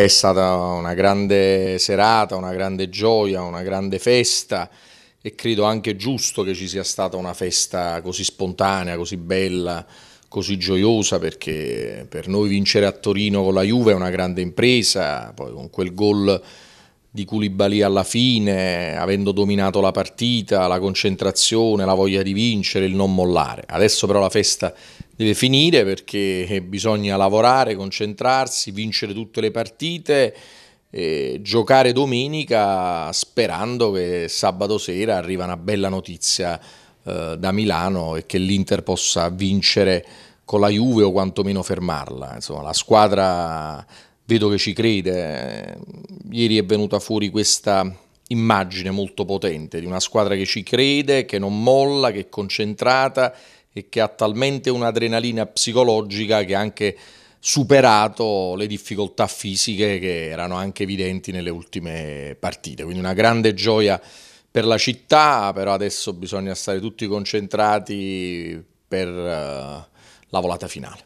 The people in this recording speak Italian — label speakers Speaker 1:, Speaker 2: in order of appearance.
Speaker 1: È stata una grande serata, una grande gioia, una grande festa e credo anche giusto che ci sia stata una festa così spontanea, così bella, così gioiosa perché per noi vincere a Torino con la Juve è una grande impresa, poi con quel gol di Koulibaly alla fine, avendo dominato la partita, la concentrazione, la voglia di vincere, il non mollare. Adesso però la festa deve finire perché eh, bisogna lavorare, concentrarsi, vincere tutte le partite, giocare domenica sperando che sabato sera arriva una bella notizia eh, da Milano e che l'Inter possa vincere con la Juve o quantomeno fermarla. Insomma, la squadra vedo che ci crede, eh, ieri è venuta fuori questa immagine molto potente di una squadra che ci crede, che non molla, che è concentrata e che ha talmente un'adrenalina psicologica che ha anche superato le difficoltà fisiche che erano anche evidenti nelle ultime partite. Quindi una grande gioia per la città, però adesso bisogna stare tutti concentrati per eh, la volata finale.